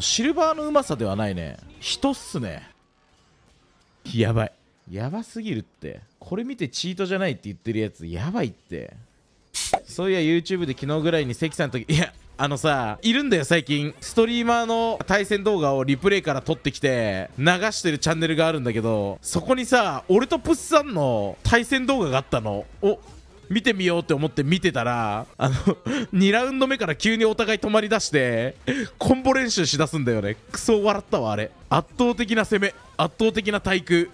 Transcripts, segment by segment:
シルバーのうまさではないね人っすねやばいやばすぎるってこれ見てチートじゃないって言ってるやつやばいってそういや YouTube で昨日ぐらいに関さんといやあのさいるんだよ最近ストリーマーの対戦動画をリプレイから撮ってきて流してるチャンネルがあるんだけどそこにさ俺とプッサンの対戦動画があったのお見てみようって思って見てたらあの2ラウンド目から急にお互い止まりだしてコンボ練習しだすんだよねクソ笑ったわあれ圧倒的な攻め圧倒的な対空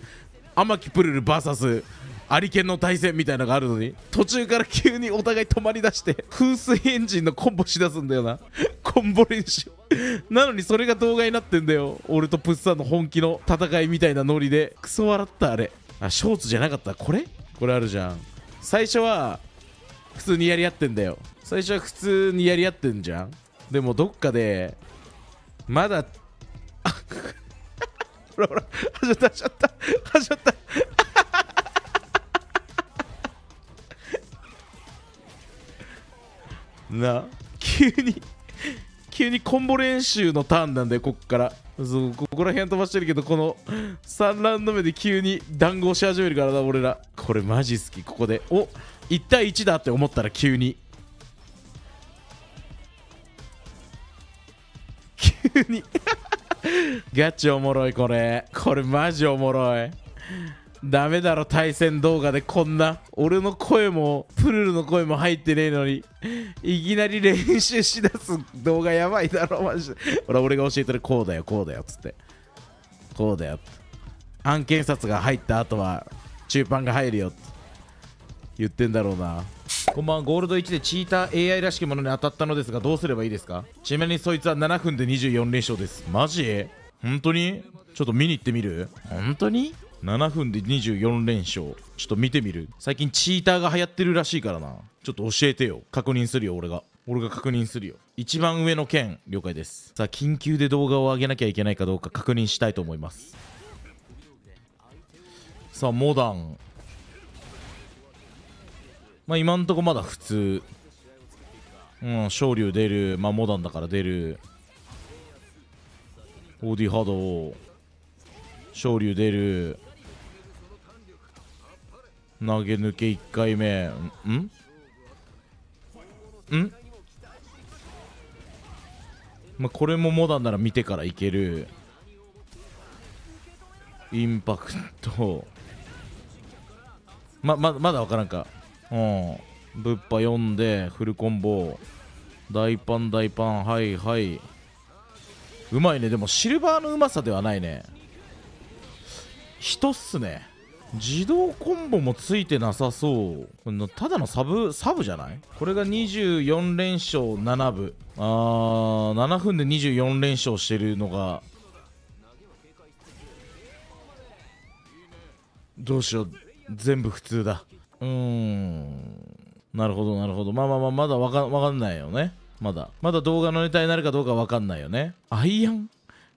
天木プルル VS アリケンの対戦みたいなのがあるのに途中から急にお互い止まりだして風水エンジンのコンボしだすんだよなコンボ練習なのにそれが動画になってんだよ俺とプッサンの本気の戦いみたいなノリでクソ笑ったあれあショーツじゃなかったこれこれあるじゃん最初は普通にやり合ってんだよ最初は普通にやり合ってんじゃんでもどっかでまだあ ほらほらはったはしったはしゃったな急に 急にコンボ練習のターンなんだよこっからそうここら辺飛ばしてるけどこの3ラウンド目で急に談合し始めるからな俺らこれマジ好きここでお1対1だって思ったら急に 急に ガチおもろいこれこれマジおもろいダメだろ対戦動画でこんな俺の声もプルルの声も入ってねえのにいきなり練習しだす動画やばいだろマジで俺俺が教えてるこうだよこうだよっつってこうだよ案件札が入った後は中盤が入るよって言ってんだろうなこんばんはゴールド1でチーター AI らしきものに当たったのですがどうすればいいですかちなみにそいつは7分で24連勝ですマジ本当にちょっと見に行ってみる本当に7分で24連勝ちょっと見てみる最近チーターが流行ってるらしいからなちょっと教えてよ確認するよ俺が俺が確認するよ一番上の件了解ですさあ緊急で動画を上げなきゃいけないかどうか確認したいと思いますさあモダンまあ今んとこまだ普通うん昇竜出るまあモダンだから出るオーィハ波動昇竜出る投げ抜け1回目んんまあ、これもモダンなら見てからいけるインパクトまままだ分からんかうんぶっぱ読んでフルコンボ大パン大パンはいはいうまいねでもシルバーのうまさではないね人っすね自動コンボもついてなさそうただのサブサブじゃないこれが24連勝7分あー7分で24連勝してるのがどうしよう全部普通だうーんなるほどなるほどまあまあまあまだわかわかんないよねまだまだ動画のネタになるかどうかわかんないよねアイアン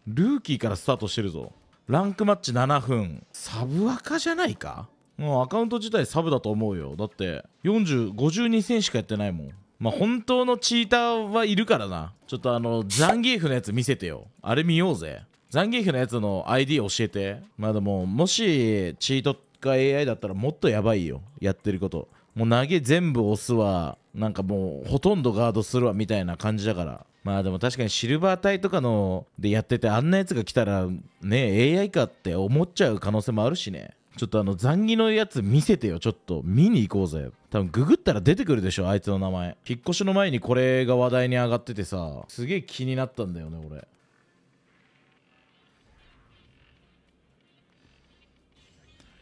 ルーキーからスタートしてるぞランクマッチ7分サブ赤じゃないかもうアカウント自体サブだと思うよだって4052戦しかやってないもんまあ本当のチーターはいるからなちょっとあのザンギーフのやつ見せてよあれ見ようぜザンギーフのやつの ID 教えてまあでももしチートか AI だったらもっとやばいよやってることもう投げ全部押すわなんかもうほとんどガードするわみたいな感じだからまあでも確かにシルバー隊とかのでやっててあんなやつが来たらね AI かって思っちゃう可能性もあるしねちょっとあの残儀のやつ見せてよちょっと見に行こうぜ多分ググったら出てくるでしょあいつの名前引っ越しの前にこれが話題に上がっててさすげえ気になったんだよね俺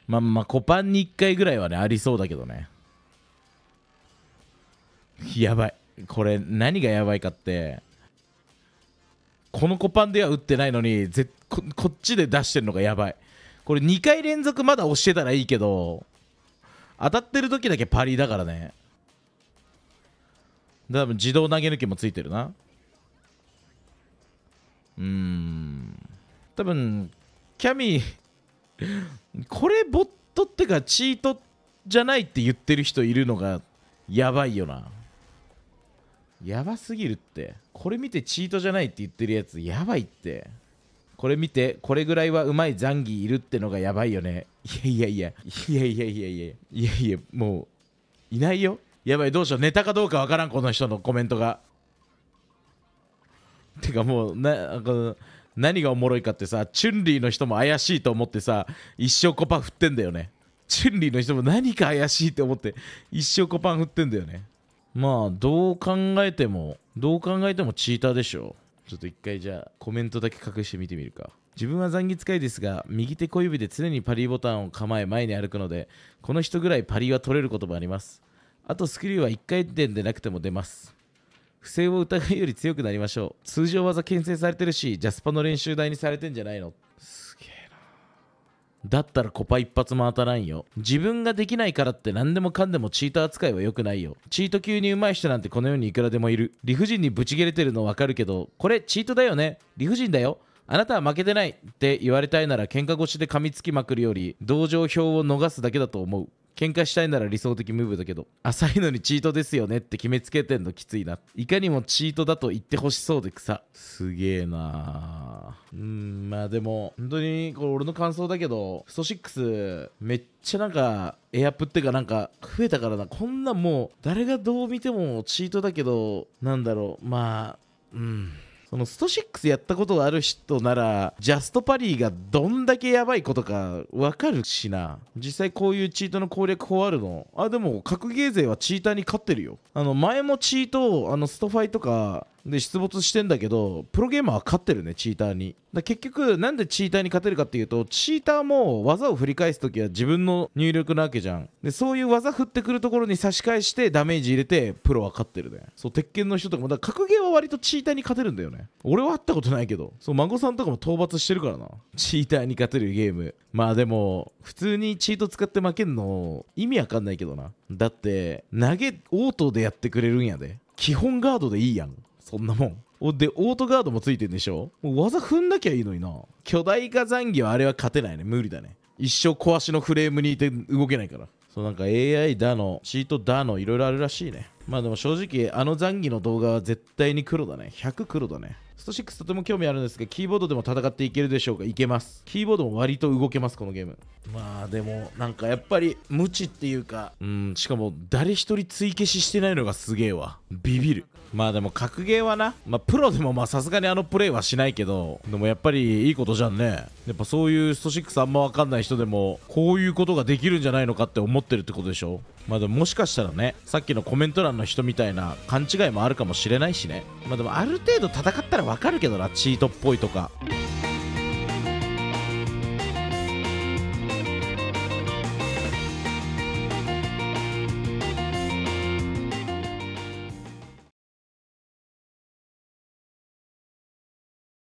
まあまあコパンに1回ぐらいはねありそうだけどねやばいこれ何がやばいかってこのコパンでは打ってないのにぜここっちで出してるのがやばいこれ2回連続まだ押してたらいいけど当たってる時だけパリだからね多分自動投げ抜きもついてるなうん多分キャミーこれボットってかチートじゃないって言ってる人いるのがやばいよなやばすぎるってこれ見てチートじゃないって言ってるやつやばいってこれ見てこれぐらいはうまいザンギいるってのがやばいよねいやいやいやいやいやいやいやいやいやもういないよやばいどうしようネタかどうかわからんこの人のコメントがてかもうなこの何がおもろいかってさチュンリーの人も怪しいと思ってさ一生コパン振ってんだよねチュンリーの人も何か怪しいって思って一生コパン振ってんだよねまあどう考えてもどう考えてもチーターでしょちょっと一回じゃあコメントだけ隠して見てみるか自分は残疑使いですが右手小指で常にパリボタンを構え前に歩くのでこの人ぐらいパリは取れることもありますあとスクリューは1回転でなくても出ます不正を疑いより強くなりましょう通常技牽制されてるしジャスパの練習台にされてんじゃないのだったらコパ一発も当たらんよ。自分ができないからって何でもかんでもチート扱いは良くないよ。チート級に上手い人なんてこの世にいくらでもいる。理不尽にブチ切れてるのわかるけど、これチートだよね。理不尽だよ。あなたは負けてないって言われたいなら喧嘩腰で噛みつきまくるより同情票を逃すだけだと思う。喧嘩したいなら理想的ムーブだけど浅いのにチートですよねって決めつけてんのきついないかにもチートだと言ってほしそうで草すげえなうんまあでも本当にこれ俺の感想だけどスト6めっちゃなんかエアプってかなんか増えたからなこんなもう誰がどう見てもチートだけどなんだろうまあうんそのスト6やったことがある人ならジャストパリーがどんだけやばいことかわかるしな実際こういうチートの攻略法あるのあでも格ゲー勢はチーターに勝ってるよあの前もチートあのストファイとかで出没してんだけどプロゲーマーは勝ってるねチーターにだ結局なんでチーターに勝てるかっていうとチーターも技を振り返す時は自分の入力なわけじゃんでそういう技振ってくるところに差し返してダメージ入れてプロは勝ってるねそう鉄拳の人とかもだから格ゲーは割とチーターに勝てるんだよね俺は会ったことないけどそう孫さんとかも討伐してるからなチーターに勝てるゲームまあでも普通にチート使って負けんの意味わかんないけどなだって投げ応答でやってくれるんやで基本ガードでいいやんそんなもんおでオートガードもついてんでしょもう技踏んなきゃいいのにな巨大化残機はあれは勝てないね無理だね一生壊しのフレームにいて動けないからそうなんか AI だのシートだのいろいろあるらしいねまあでも正直あの残機の動画は絶対に黒だね100黒だねスト6とても興味あるんですがキーボードでも戦っていけるでしょうかいけますキーボードも割と動けますこのゲームまあでもなんかやっぱり無知っていうかうんしかも誰一人追消ししてないのがすげえわビビるまあでも格ゲーはな、まあ、プロでもまあさすがにあのプレイはしないけどでもやっぱりいいことじゃんねやっぱそういうスト6あんま分かんない人でもこういうことができるんじゃないのかって思ってるってことでしょまあでももしかしたらねさっきのコメント欄の人みたいな勘違いもあるかもしれないしねまあでもある程度戦ったら分かるけどなチートっぽいとか。